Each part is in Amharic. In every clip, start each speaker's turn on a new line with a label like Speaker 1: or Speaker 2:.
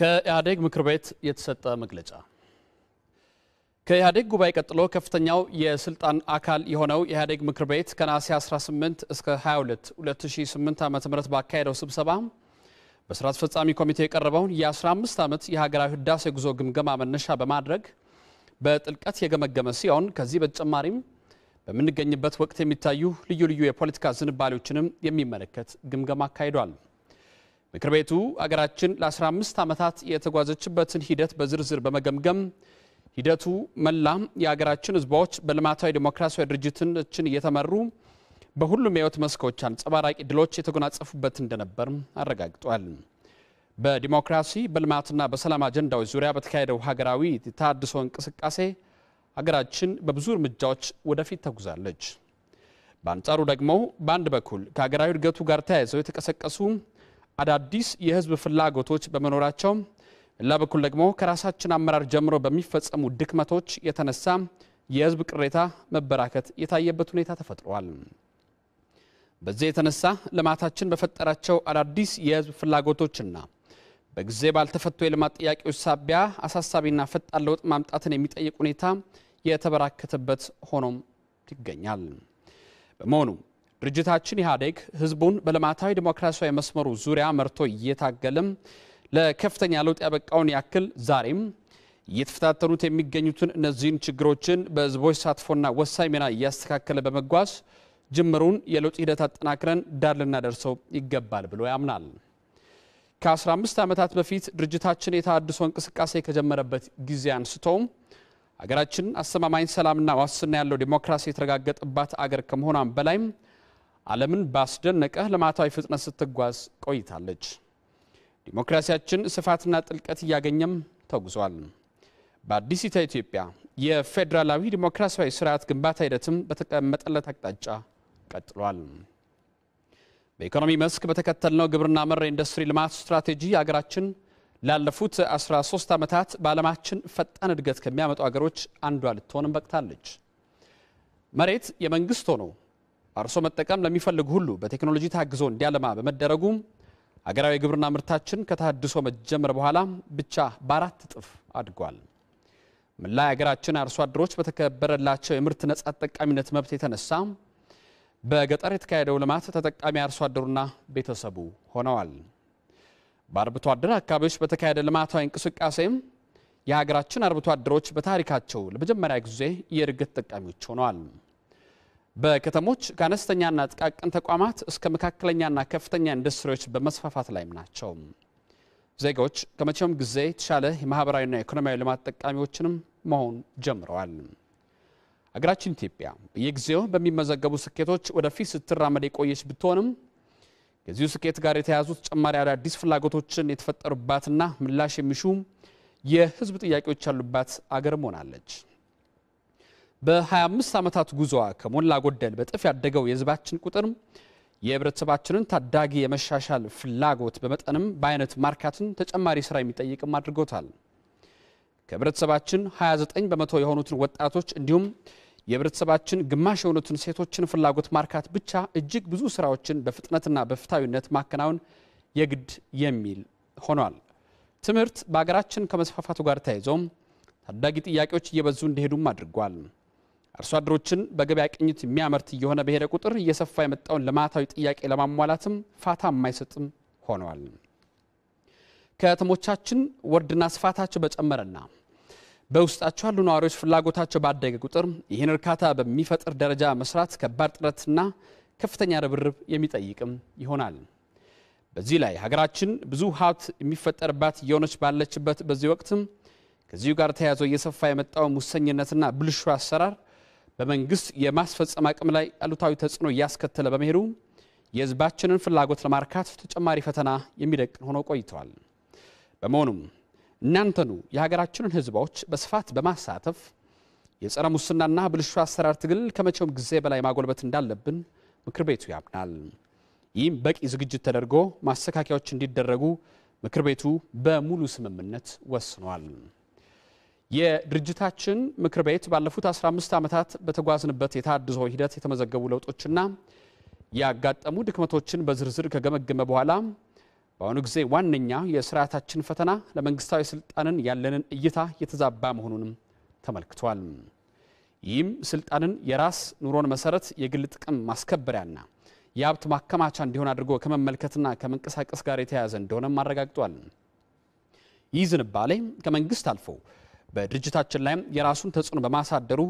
Speaker 1: ከኢህአዴግ
Speaker 2: ምክር ቤት የተሰጠ መግለጫ። ከኢህአዴግ ጉባኤ ቀጥሎ ከፍተኛው የስልጣን አካል የሆነው የኢህአዴግ ምክር ቤት ከነሐሴ 18 እስከ 22 2008 ዓ ም ባካሄደው ስብሰባ በስራ አስፈጻሚ ኮሚቴ የቀረበውን የ15 ዓመት የሀገራዊ ህዳሴ ጉዞ ግምገማ መነሻ በማድረግ በጥልቀት የገመገመ ሲሆን ከዚህ በተጨማሪም በምንገኝበት ወቅት የሚታዩ ልዩ ልዩ የፖለቲካ ዝንባሌዎችንም የሚመለከት ግምገማ አካሂዷል። ምክር ቤቱ አገራችን ለ15 ዓመታት የተጓዘችበትን ሂደት በዝርዝር በመገምገም ሂደቱ መላም የአገራችን ህዝቦች በልማታዊ ዲሞክራሲያዊ ድርጅቶችን እየተመሩ በሁሉም የህይወት መስኮች አንጸባራቂ ድሎች የተጎናጸፉበት እንደነበር አረጋግጧል። በዲሞክራሲ በልማትና በሰላም አጀንዳዎች ዙሪያ በተካሄደው ሀገራዊ ተሃድሶ እንቅስቃሴ ሀገራችን በብዙ እርምጃዎች ወደፊት ተጉዛለች። በአንጻሩ ደግሞ በአንድ በኩል ከሀገራዊ እድገቱ ጋር ተያይዘው የተቀሰቀሱ አዳዲስ የህዝብ ፍላጎቶች በመኖራቸው ሌላ በኩል ደግሞ ከራሳችን አመራር ጀምሮ በሚፈጸሙ ድክመቶች የተነሳ የህዝብ ቅሬታ መበራከት የታየበት ሁኔታ ተፈጥሯል። በዚህ የተነሳ ልማታችን በፈጠራቸው አዳዲስ የህዝብ ፍላጎቶችና በጊዜ ባልተፈቱ የልማት ጥያቄዎች ሳቢያ አሳሳቢና ፈጣን ለውጥ ማምጣትን የሚጠይቅ ሁኔታ የተበራከተበት ሆኖም ይገኛል። በመሆኑም ድርጅታችን ኢህአዴግ ህዝቡን በልማታዊ ዲሞክራሲያዊ መስመሩ ዙሪያ መርቶ እየታገለም ለከፍተኛ ለውጥ ያበቃውን ያክል ዛሬም እየተፈታተኑት የሚገኙትን እነዚህን ችግሮችን በህዝቦች ተሳትፎና ወሳኝ ሚና እያስተካከለ በመጓዝ ጅምሩን የለውጥ ሂደት አጠናክረን ዳር ልናደርሰው ይገባል ብሎ ያምናል። ከ15 ዓመታት በፊት ድርጅታችን የተሃድሶ እንቅስቃሴ ከጀመረበት ጊዜ አንስቶ ሀገራችን አስተማማኝ ሰላምና ዋስትና ያለው ዲሞክራሲ የተረጋገጠባት አገር ከመሆኗም በላይም ዓለምን ባስደነቀ ልማታዊ ፍጥነት ስትጓዝ ቆይታለች። ዲሞክራሲያችን ስፋትና ጥልቀት እያገኘም ተጉዟል። በአዲሲቷ ኢትዮጵያ የፌዴራላዊ ዲሞክራሲያዊ ስርዓት ግንባታ ሂደትም በተቀመጠለት አቅጣጫ ቀጥሏል። በኢኮኖሚ መስክ በተከተልነው ግብርና መር ኢንዱስትሪ ልማት ስትራቴጂ ሀገራችን ላለፉት 13 ዓመታት በዓለማችን ፈጣን እድገት ከሚያመጡ ሀገሮች አንዷ ልትሆንም በቅታለች። መሬት የመንግስት ሆኖ አርሶ መጠቀም ለሚፈልግ ሁሉ በቴክኖሎጂ ታግዞ እንዲያለማ በመደረጉ አገራዊ የግብርና ምርታችን ከተሃድሶ መጀመር በኋላ ብቻ በአራት እጥፍ አድጓል። ምላ የሀገራችን አርሶ አደሮች በተከበረላቸው የምርት ነጻ ተጠቃሚነት መብት የተነሳ በገጠር የተካሄደው ልማት ተጠቃሚ አርሶ አደሩና ቤተሰቡ ሆነዋል። በአርብቶ አደር አካባቢዎች በተካሄደ ልማታዊ እንቅስቃሴም የሀገራችን አርብቶ አደሮች በታሪካቸው ለመጀመሪያ ጊዜ የእድገት ተጠቃሚዎች ሆነዋል። በከተሞች ከአነስተኛና ጥቃቅን ተቋማት እስከ መካከለኛና ከፍተኛ ኢንዱስትሪዎች በመስፋፋት ላይም ናቸው። ዜጋዎች ከመቼውም ጊዜ የተሻለ የማህበራዊና ኢኮኖሚያዊ ልማት ጠቃሚዎችንም መሆን ጀምረዋል። አገራችን ኢትዮጵያ በየጊዜው በሚመዘገቡ ስኬቶች ወደፊት ስትራመድ የቆየች ብትሆንም ከዚሁ ስኬት ጋር የተያዙ ተጨማሪ አዳዲስ ፍላጎቶችን የተፈጠሩባትና ምላሽ የሚሹ የህዝብ ጥያቄዎች ያሉባት አገር መሆናለች። በ25 ዓመታት ጉዞዋ ከሞላ ጎደል በጥፍ ያደገው የህዝባችን ቁጥርም የህብረተሰባችንን ታዳጊ የመሻሻል ፍላጎት በመጠንም በአይነት ማርካትን ተጨማሪ ስራ የሚጠይቅም አድርጎታል። ከህብረተሰባችን 29 በመቶ የሆኑትን ወጣቶች እንዲሁም የህብረተሰባችን ግማሽ የሆኑትን ሴቶችን ፍላጎት ማርካት ብቻ እጅግ ብዙ ስራዎችን በፍጥነትና በፍታዊነት ማከናወን የግድ የሚል ሆኗል። ትምህርት በሀገራችን ከመስፋፋቱ ጋር ተያይዞም ታዳጊ ጥያቄዎች እየበዙ እንዲሄዱም አድርጓል። አርሶ አደሮችን በገበያ ቅኝት የሚያመርት እየሆነ በሄደ ቁጥር እየሰፋ የመጣውን ልማታዊ ጥያቄ ለማሟላትም ፋታ የማይሰጥም ሆነዋል። ከተሞቻችን ወርድና ስፋታቸው በጨመረና በውስጣቸው ያሉ ነዋሪዎች ፍላጎታቸው ባደገ ቁጥር ይህን እርካታ በሚፈጥር ደረጃ መስራት ከባድ ጥረትና ከፍተኛ ርብርብ የሚጠይቅም ይሆናል። በዚህ ላይ ሀገራችን ብዙ ሀብት የሚፈጠርባት እየሆነች ባለችበት በዚህ ወቅትም ከዚሁ ጋር ተያይዞ እየሰፋ የመጣው ሙሰኝነትና ብልሹ አሰራር በመንግስት የማስፈጸም አቅም ላይ አሉታዊ ተጽዕኖ እያስከተለ በመሄዱ የህዝባችንን ፍላጎት ለማርካት ተጨማሪ ፈተና የሚደቅን ሆኖ ቆይተዋል። በመሆኑም እናንተኑ የሀገራችንን ህዝቦች በስፋት በማሳተፍ የጸረ ሙስናና ብልሹ አሰራር ትግል ከመቼውም ጊዜ በላይ ማጎልበት እንዳለብን ምክር ቤቱ ያምናል። ይህም በቂ ዝግጅት ተደርጎ ማስተካከያዎች እንዲደረጉ ምክር ቤቱ በሙሉ ስምምነት ወስኗል። የድርጅታችን ምክር ቤት ባለፉት 15 ዓመታት በተጓዝንበት የታድሶ ሂደት የተመዘገቡ ለውጦችና ያጋጠሙ ድክመቶችን በዝርዝር ከገመገመ በኋላ በአሁኑ ጊዜ ዋነኛ የስርዓታችን ፈተና ለመንግስታዊ ስልጣንን ያለንን እይታ የተዛባ መሆኑንም ተመልክቷል። ይህም ስልጣንን የራስ ኑሮን መሰረት፣ የግል ጥቅም ማስከበሪያና የሀብት ማከማቻ እንዲሆን አድርጎ ከመመልከትና ከመንቀሳቀስ ጋር የተያያዘ እንደሆነም አረጋግጧል። ይህ ዝንባሌ ከመንግስት አልፎ በድርጅታችን ላይም የራሱን ተጽዕኖ በማሳደሩ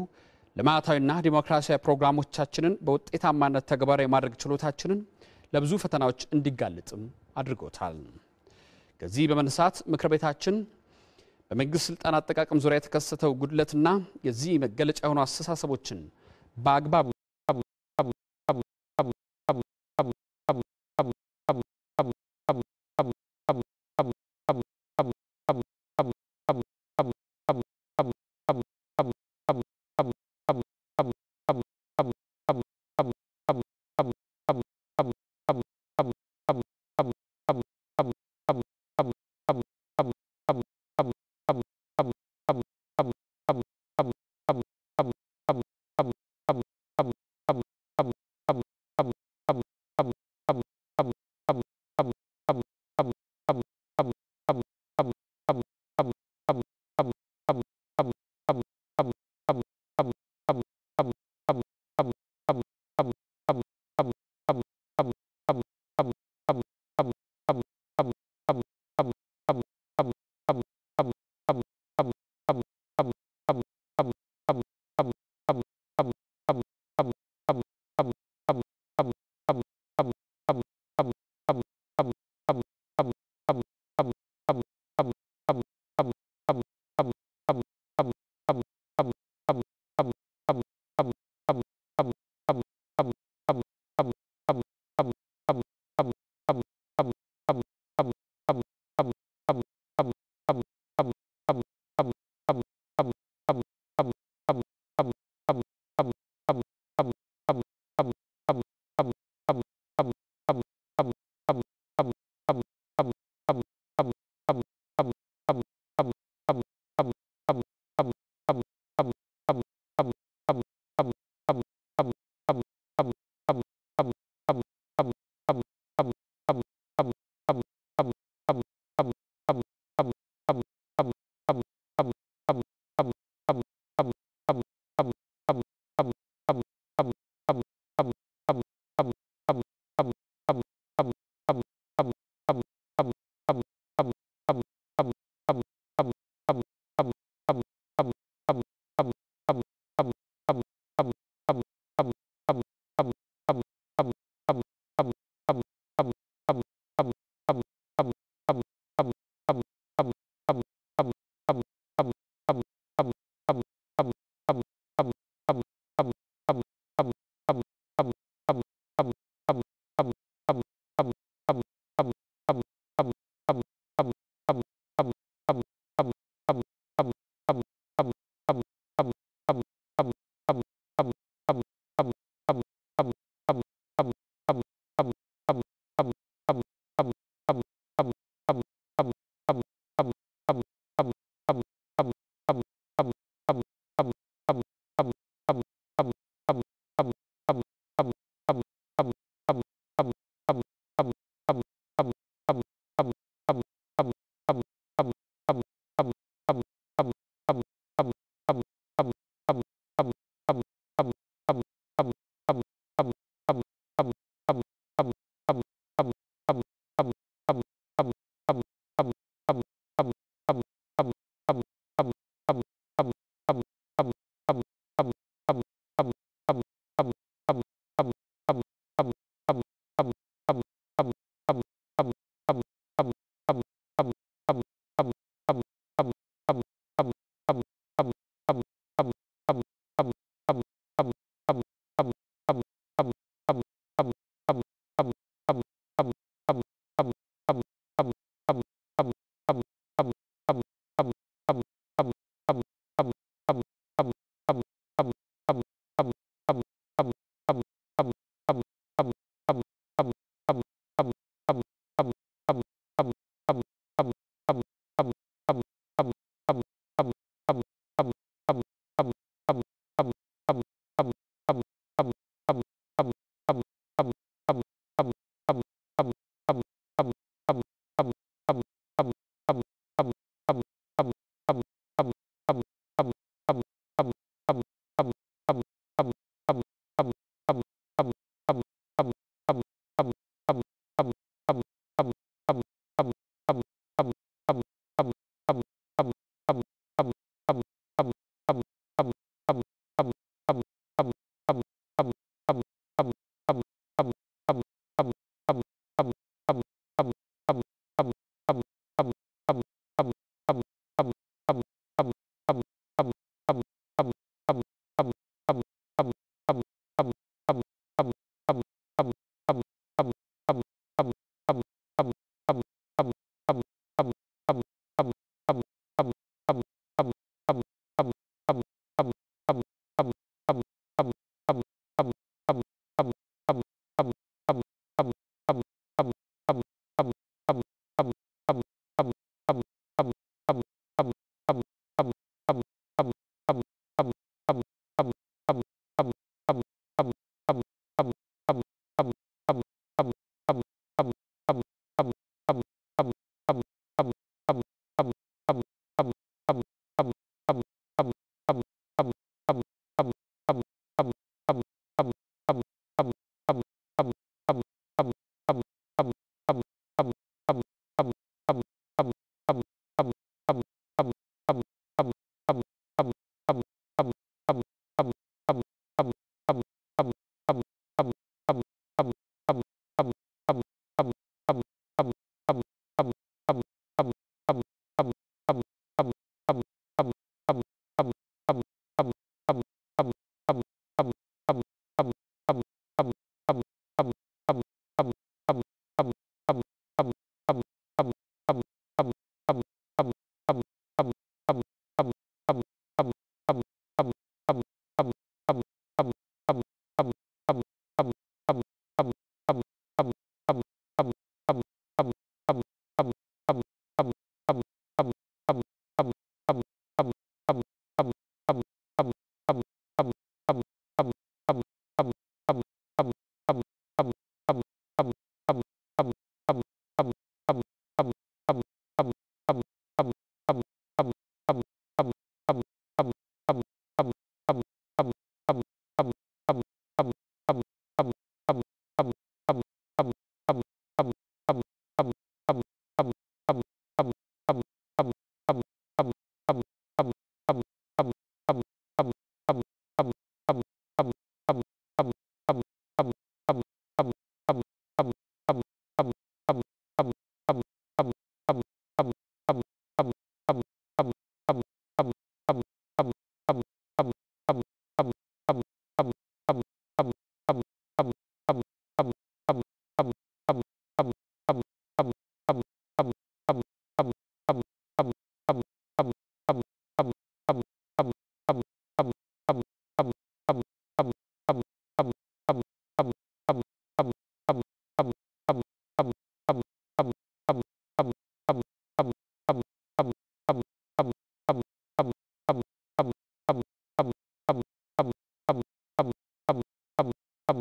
Speaker 2: ልማታዊና ዲሞክራሲያዊ ፕሮግራሞቻችንን በውጤታማነት ተግባራዊ የማድረግ ችሎታችንን ለብዙ ፈተናዎች እንዲጋለጥም አድርጎታል። ከዚህ በመነሳት ምክር ቤታችን በመንግስት ስልጣን አጠቃቀም ዙሪያ የተከሰተው ጉድለትና የዚህ መገለጫ የሆኑ አስተሳሰቦችን
Speaker 1: በአግባቡ